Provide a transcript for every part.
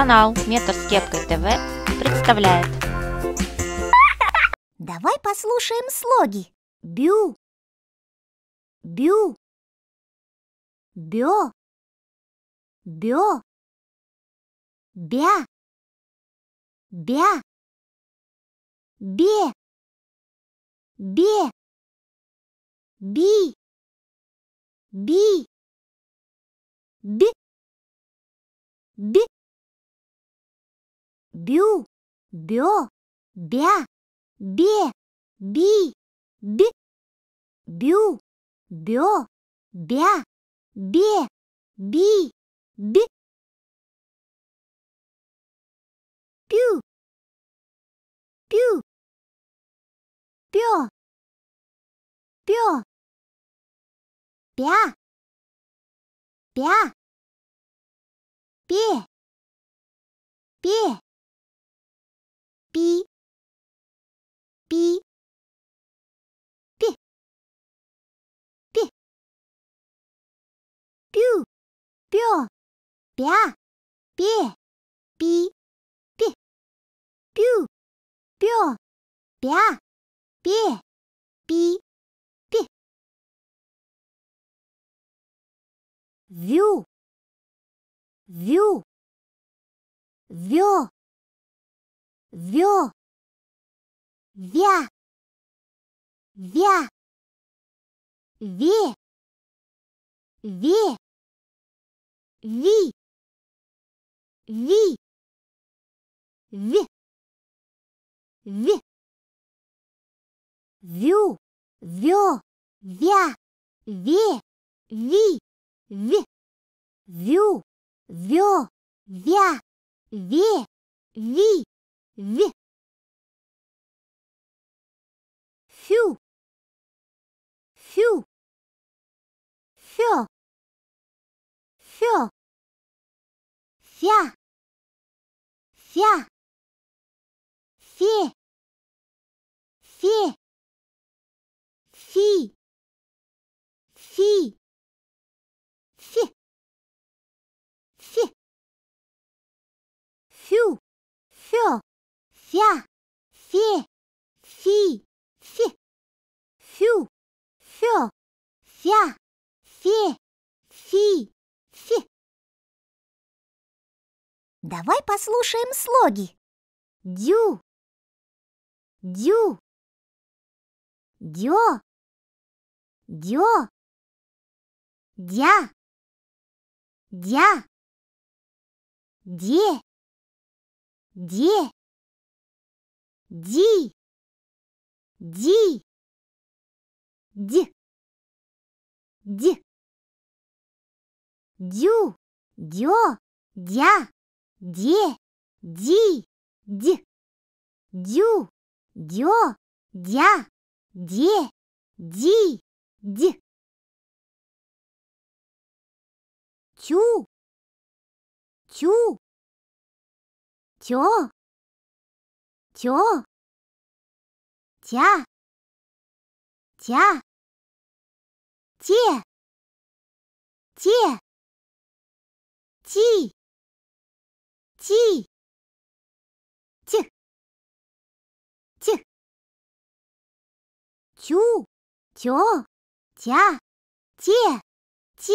Канал «Метр с кепкой ТВ» представляет. Давай послушаем слоги. Бю. Бю. Бё. Бё. Бя. Бя. Бе. Бе. Би. Би. Би. Би бю, бё, бя, бе, би, б, бю, бё, бя, бе, би, б. Пю, пю, пё, пё, пя, пя, пе, пе. ピピピピピューピョーピャーピーピピピューピョーピャーピーピピビュービュービュー Вё. Вя. Вя. Ве. Ве. Ви. Ви. Ви. Ви. Вю. Вё. Вя. Ве. Ви. Ви. Вю. Вё. Вя. Ве. Ви. V Phew Phew Phew Phew Fia Fia Fie Fie Fie Fie Fie Fie Phew Phew фя, фе, фи, фи, фю, фё, фя, фе, фи, фи. Давай послушаем слоги. Дю, дю, дё, дё, дя, дя, де, де. Ди. Ди. Ди. Ди. Дю. Дё. Дя. Де. Ди. Ди. Дю. Дё. Дя. Де. Ди. Ди. чу чу Тё. 九，加，加，借、借、记，记，七，七，九，九，加，借、记，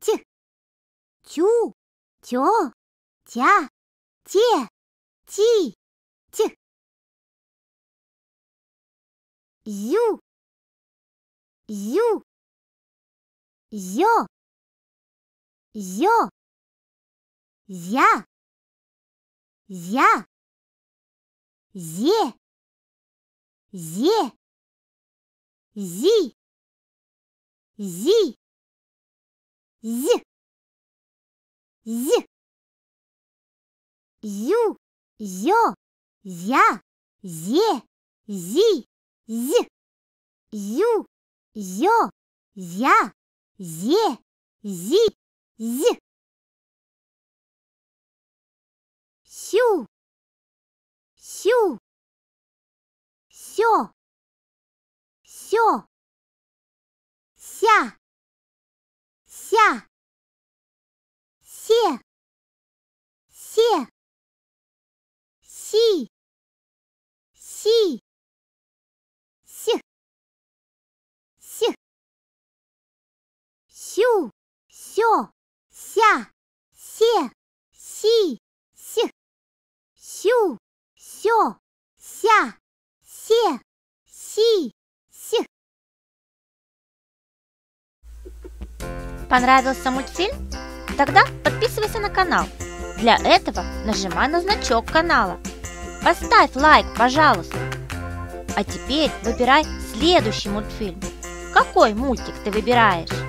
七，九，九，加，借、记。Зю. Зю. Зё. Зё. Зя. Зя. Зе. Зе. Зи. Зи. З. З. Зю. Зё. Зя. Зе. Зи з, зю, зё, зя, зе, зи, з. Сю, сю, сё, сё, ся, ся, се, се, си, си. сю, сё, ся, се, си, си. Сю, сё, ся, се, си, си. Понравился мультфильм? Тогда подписывайся на канал. Для этого нажимай на значок канала. Поставь лайк, пожалуйста. А теперь выбирай следующий мультфильм. Какой мультик ты выбираешь?